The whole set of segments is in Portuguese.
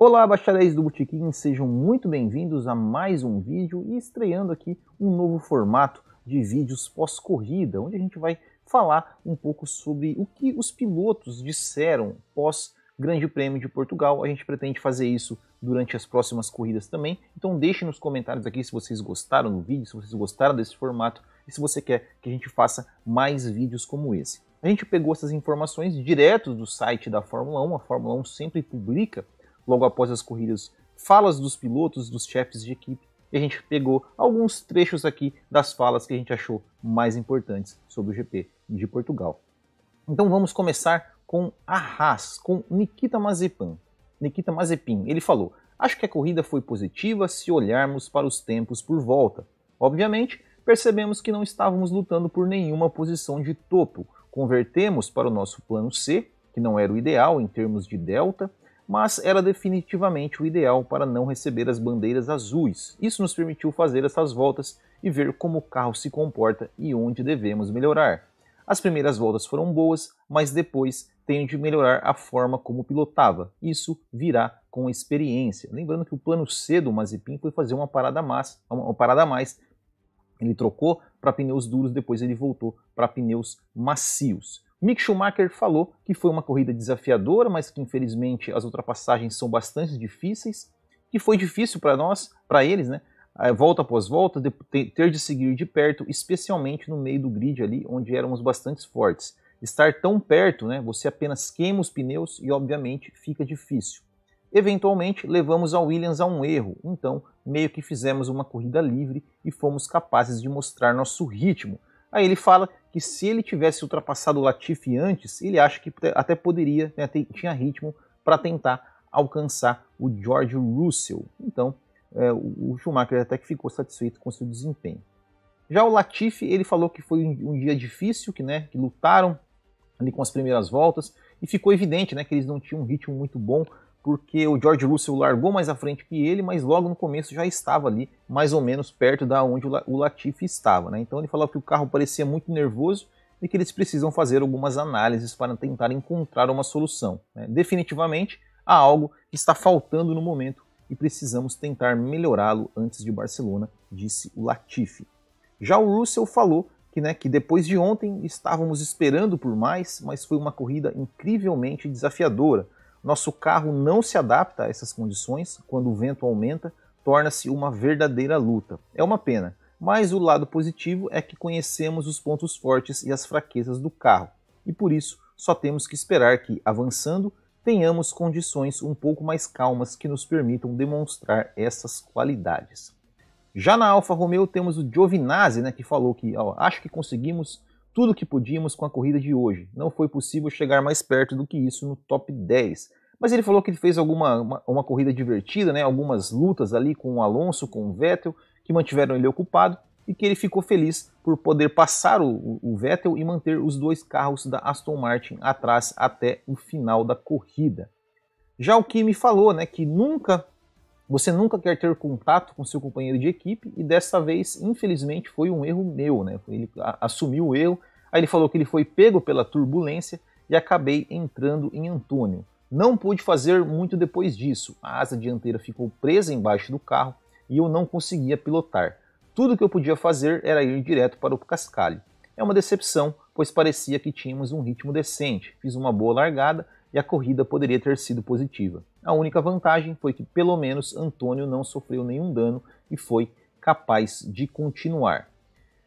Olá, bacharéis do Botequim, sejam muito bem-vindos a mais um vídeo e estreando aqui um novo formato de vídeos pós-corrida, onde a gente vai falar um pouco sobre o que os pilotos disseram pós Grande Prêmio de Portugal. A gente pretende fazer isso durante as próximas corridas também, então deixe nos comentários aqui se vocês gostaram do vídeo, se vocês gostaram desse formato e se você quer que a gente faça mais vídeos como esse. A gente pegou essas informações direto do site da Fórmula 1, a Fórmula 1 sempre publica logo após as corridas, falas dos pilotos, dos chefes de equipe, e a gente pegou alguns trechos aqui das falas que a gente achou mais importantes sobre o GP de Portugal. Então vamos começar com a Haas, com Nikita Mazepin. Nikita Mazepin, ele falou: "Acho que a corrida foi positiva se olharmos para os tempos por volta. Obviamente, percebemos que não estávamos lutando por nenhuma posição de topo. Convertemos para o nosso plano C, que não era o ideal em termos de delta, mas era definitivamente o ideal para não receber as bandeiras azuis. Isso nos permitiu fazer essas voltas e ver como o carro se comporta e onde devemos melhorar. As primeiras voltas foram boas, mas depois tenho de melhorar a forma como pilotava. Isso virá com experiência. Lembrando que o plano C do Mazepin foi fazer uma parada, mais, uma parada a mais. Ele trocou para pneus duros, depois ele voltou para pneus macios. Mick Schumacher falou que foi uma corrida desafiadora, mas que infelizmente as ultrapassagens são bastante difíceis, que foi difícil para nós, para eles, né? É, volta após volta, de ter de seguir de perto, especialmente no meio do grid ali, onde éramos bastante fortes. Estar tão perto, né? Você apenas queima os pneus e, obviamente, fica difícil. Eventualmente, levamos a Williams a um erro, então meio que fizemos uma corrida livre e fomos capazes de mostrar nosso ritmo, Aí ele fala que se ele tivesse ultrapassado o Latifi antes, ele acha que até poderia, né, tinha ritmo para tentar alcançar o George Russell. Então, é, o Schumacher até que ficou satisfeito com seu desempenho. Já o Latifi, ele falou que foi um, um dia difícil, que, né, que lutaram ali com as primeiras voltas, e ficou evidente né, que eles não tinham um ritmo muito bom, porque o George Russell largou mais à frente que ele, mas logo no começo já estava ali, mais ou menos perto da onde o Latifi estava. Né? Então ele falava que o carro parecia muito nervoso e que eles precisam fazer algumas análises para tentar encontrar uma solução. Né? Definitivamente há algo que está faltando no momento e precisamos tentar melhorá-lo antes de Barcelona, disse o Latifi. Já o Russell falou que, né, que depois de ontem estávamos esperando por mais, mas foi uma corrida incrivelmente desafiadora nosso carro não se adapta a essas condições, quando o vento aumenta, torna-se uma verdadeira luta. É uma pena, mas o lado positivo é que conhecemos os pontos fortes e as fraquezas do carro, e por isso só temos que esperar que, avançando, tenhamos condições um pouco mais calmas que nos permitam demonstrar essas qualidades. Já na Alfa Romeo temos o Giovinazzi, né, que falou que ó, acho que conseguimos tudo que podíamos com a corrida de hoje. Não foi possível chegar mais perto do que isso no top 10. Mas ele falou que ele fez alguma uma, uma corrida divertida, né? algumas lutas ali com o Alonso, com o Vettel, que mantiveram ele ocupado e que ele ficou feliz por poder passar o, o Vettel e manter os dois carros da Aston Martin atrás até o final da corrida. Já o Kimi falou né, que nunca você nunca quer ter contato com seu companheiro de equipe e dessa vez, infelizmente, foi um erro meu, né? Ele assumiu o erro Aí ele falou que ele foi pego pela turbulência e acabei entrando em Antônio. Não pude fazer muito depois disso. A asa dianteira ficou presa embaixo do carro e eu não conseguia pilotar. Tudo que eu podia fazer era ir direto para o cascalho. É uma decepção, pois parecia que tínhamos um ritmo decente. Fiz uma boa largada e a corrida poderia ter sido positiva. A única vantagem foi que pelo menos Antônio não sofreu nenhum dano e foi capaz de continuar.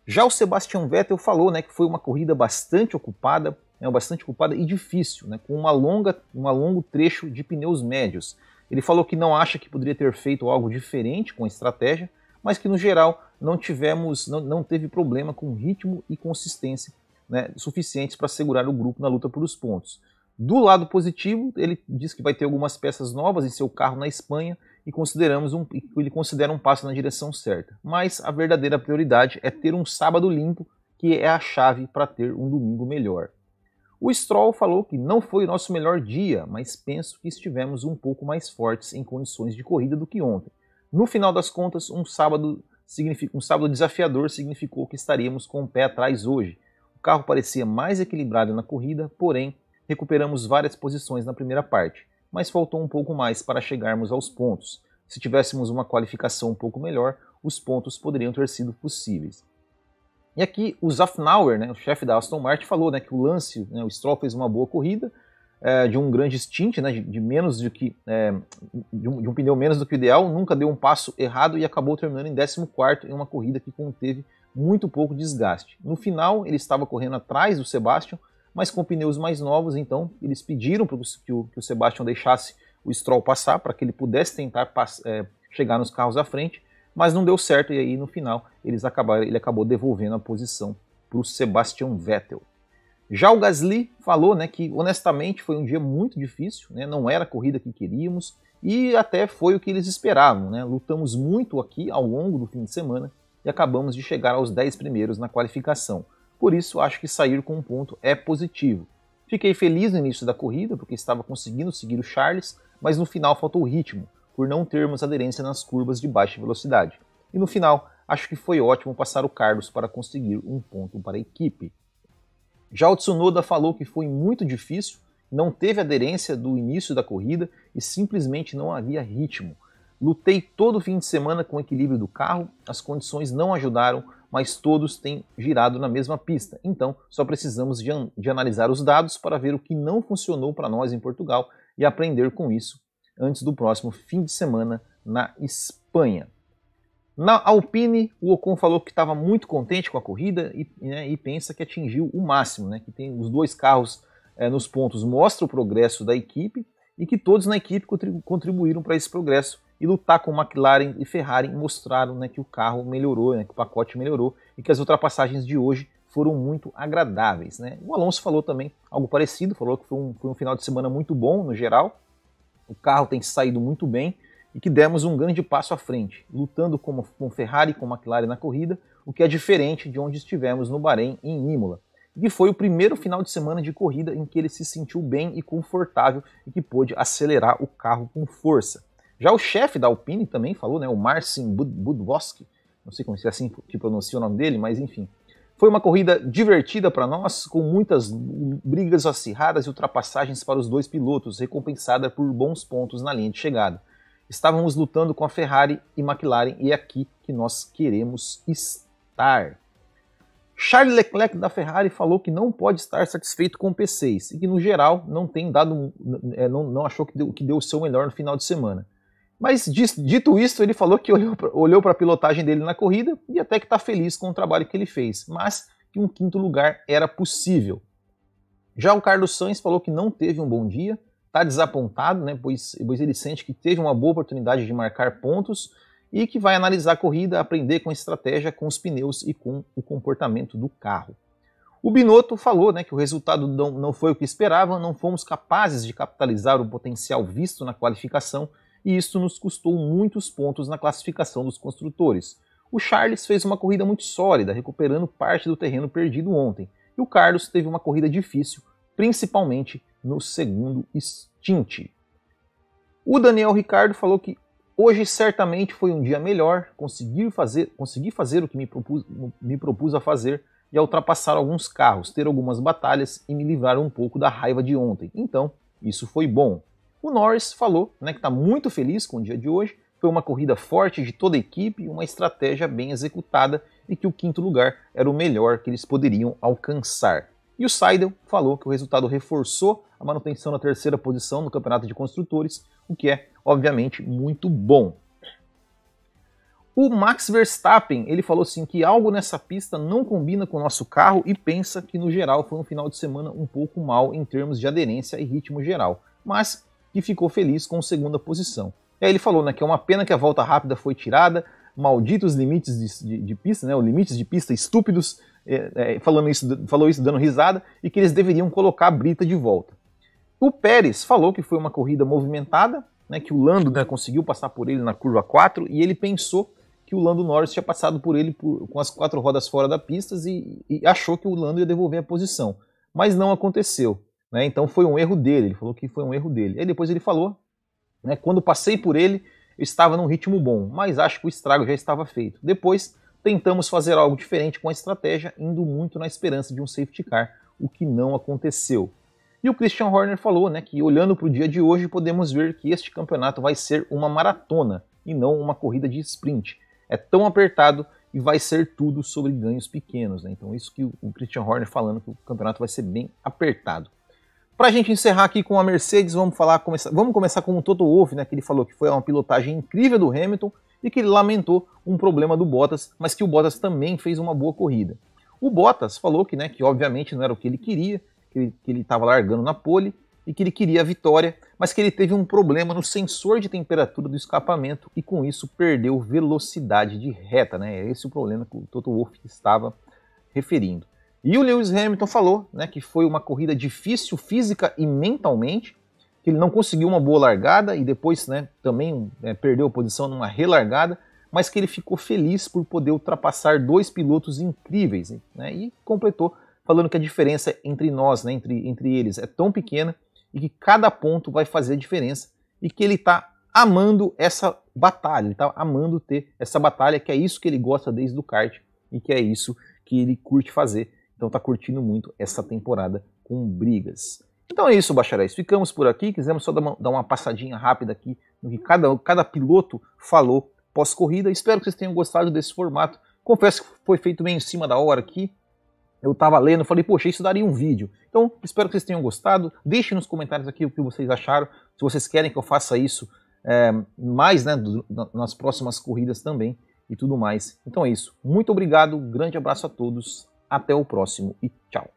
Já o Sebastian Vettel falou né, que foi uma corrida bastante ocupada, né, bastante ocupada e difícil, né, com uma longa, um longo trecho de pneus médios. Ele falou que não acha que poderia ter feito algo diferente com a estratégia, mas que no geral não tivemos, não, não teve problema com ritmo e consistência né, suficientes para segurar o grupo na luta pelos pontos. Do lado positivo, ele diz que vai ter algumas peças novas em seu carro na Espanha e consideramos um, ele considera um passo na direção certa. Mas a verdadeira prioridade é ter um sábado limpo, que é a chave para ter um domingo melhor. O Stroll falou que não foi o nosso melhor dia, mas penso que estivemos um pouco mais fortes em condições de corrida do que ontem. No final das contas, um sábado, um sábado desafiador significou que estaríamos com o pé atrás hoje. O carro parecia mais equilibrado na corrida, porém recuperamos várias posições na primeira parte mas faltou um pouco mais para chegarmos aos pontos. Se tivéssemos uma qualificação um pouco melhor, os pontos poderiam ter sido possíveis. E aqui o Zafnauer, né, o chefe da Aston Martin, falou né, que o lance, né, o Stroll fez uma boa corrida, é, de um grande stint, né, de, de menos do que é, de, um, de, um, pneu menos do que o ideal, nunca deu um passo errado e acabou terminando em 14 em uma corrida que conteve muito pouco desgaste. No final, ele estava correndo atrás do Sebastian, mas com pneus mais novos, então eles pediram para que, o, que o Sebastian deixasse o Stroll passar, para que ele pudesse tentar é, chegar nos carros à frente, mas não deu certo, e aí no final eles acabaram, ele acabou devolvendo a posição para o Sebastian Vettel. Já o Gasly falou né, que honestamente foi um dia muito difícil, né, não era a corrida que queríamos e até foi o que eles esperavam. Né, lutamos muito aqui ao longo do fim de semana e acabamos de chegar aos 10 primeiros na qualificação. Por isso, acho que sair com um ponto é positivo. Fiquei feliz no início da corrida, porque estava conseguindo seguir o Charles, mas no final faltou o ritmo, por não termos aderência nas curvas de baixa velocidade. E no final, acho que foi ótimo passar o Carlos para conseguir um ponto para a equipe. Já o Tsunoda falou que foi muito difícil, não teve aderência do início da corrida e simplesmente não havia ritmo. Lutei todo o fim de semana com o equilíbrio do carro, as condições não ajudaram, mas todos têm girado na mesma pista. Então, só precisamos de, de analisar os dados para ver o que não funcionou para nós em Portugal e aprender com isso antes do próximo fim de semana na Espanha. Na Alpine, o Ocon falou que estava muito contente com a corrida e, né, e, pensa que atingiu o máximo, né, que tem os dois carros é, nos pontos mostra o progresso da equipe e que todos na equipe contribuíram para esse progresso e lutar com McLaren e Ferrari mostraram né, que o carro melhorou, né, que o pacote melhorou e que as ultrapassagens de hoje foram muito agradáveis. Né? O Alonso falou também algo parecido, falou que foi um, foi um final de semana muito bom no geral, o carro tem saído muito bem e que demos um grande passo à frente, lutando com, com Ferrari e com McLaren na corrida, o que é diferente de onde estivemos no Bahrein e em Imola. E foi o primeiro final de semana de corrida em que ele se sentiu bem e confortável e que pôde acelerar o carro com força. Já o chefe da Alpine também falou, né, o Marcin Bud não sei como se é assim que pronuncia o nome dele, mas enfim. Foi uma corrida divertida para nós, com muitas brigas acirradas e ultrapassagens para os dois pilotos, recompensada por bons pontos na linha de chegada. Estávamos lutando com a Ferrari e McLaren e é aqui que nós queremos estar. Charles Leclerc da Ferrari falou que não pode estar satisfeito com o P6 e que, no geral, não tem dado, é, não, não achou que deu, que deu o seu melhor no final de semana. Mas dito isso, ele falou que olhou para a pilotagem dele na corrida e até que está feliz com o trabalho que ele fez, mas que um quinto lugar era possível. Já o Carlos Sainz falou que não teve um bom dia, está desapontado, né, pois, pois ele sente que teve uma boa oportunidade de marcar pontos e que vai analisar a corrida, aprender com a estratégia, com os pneus e com o comportamento do carro. O Binotto falou né, que o resultado não, não foi o que esperava não fomos capazes de capitalizar o potencial visto na qualificação e isso nos custou muitos pontos na classificação dos construtores. O Charles fez uma corrida muito sólida, recuperando parte do terreno perdido ontem, e o Carlos teve uma corrida difícil, principalmente no segundo stint. O Daniel Ricardo falou que hoje certamente foi um dia melhor, consegui fazer, consegui fazer o que me propus, me propus a fazer e a ultrapassar alguns carros, ter algumas batalhas e me livrar um pouco da raiva de ontem. Então, isso foi bom. O Norris falou né, que está muito feliz com o dia de hoje, foi uma corrida forte de toda a equipe, uma estratégia bem executada e que o quinto lugar era o melhor que eles poderiam alcançar. E o Seidel falou que o resultado reforçou a manutenção na terceira posição no Campeonato de Construtores, o que é, obviamente, muito bom. O Max Verstappen, ele falou assim que algo nessa pista não combina com o nosso carro e pensa que no geral foi um final de semana um pouco mal em termos de aderência e ritmo geral, mas que ficou feliz com a segunda posição. E aí ele falou né, que é uma pena que a volta rápida foi tirada, malditos limites de, de, de pista, né, os limites de pista estúpidos, é, é, falando isso, falou isso dando risada, e que eles deveriam colocar a brita de volta. O Pérez falou que foi uma corrida movimentada, né, que o Lando né, conseguiu passar por ele na curva 4, e ele pensou que o Lando Norris tinha passado por ele por, com as quatro rodas fora da pista e, e, achou que o Lando ia devolver a posição. Mas não aconteceu. Né? Então foi um erro dele, ele falou que foi um erro dele. Aí depois ele falou, né, quando passei por ele, eu estava num ritmo bom, mas acho que o estrago já estava feito. Depois tentamos fazer algo diferente com a estratégia, indo muito na esperança de um safety car, o que não aconteceu. E o Christian Horner falou né, que, olhando para o dia de hoje, podemos ver que este campeonato vai ser uma maratona e não uma corrida de sprint. É tão apertado e vai ser tudo sobre ganhos pequenos. Né? Então, isso que o Christian Horner falando que o campeonato vai ser bem apertado. Para a gente encerrar aqui com a Mercedes, vamos falar começar, vamos começar com o Toto Wolff, né, que ele falou que foi uma pilotagem incrível do Hamilton e que ele lamentou um problema do Bottas, mas que o Bottas também fez uma boa corrida. O Bottas falou que, né, que obviamente não era o que ele queria, que ele estava largando na pole e que ele queria a vitória, mas que ele teve um problema no sensor de temperatura do escapamento e com isso perdeu velocidade de reta, né? É esse é o problema que o Toto Wolff estava referindo. E o Lewis Hamilton falou né, que foi uma corrida difícil física e mentalmente, que ele não conseguiu uma boa largada e depois né, também é, perdeu posição numa relargada, mas que ele ficou feliz por poder ultrapassar dois pilotos incríveis. Né, e completou falando que a diferença entre nós, né, entre, entre eles, é tão pequena e que cada ponto vai fazer a diferença e que ele está amando essa batalha, ele está amando ter essa batalha, que é isso que ele gosta desde o kart e que é isso que ele curte fazer. Então tá curtindo muito essa temporada com brigas. Então é isso, bacharéis. Ficamos por aqui. Quisemos só dar uma, dar uma passadinha rápida aqui no que cada, cada piloto falou pós-corrida. Espero que vocês tenham gostado desse formato. Confesso que foi feito bem em cima da hora aqui. Eu tava lendo, falei, poxa, isso daria um vídeo. Então, espero que vocês tenham gostado. Deixem nos comentários aqui o que vocês acharam. Se vocês querem que eu faça isso é, mais né, do, nas próximas corridas também e tudo mais. Então é isso. Muito obrigado, grande abraço a todos. Até o próximo e tchau.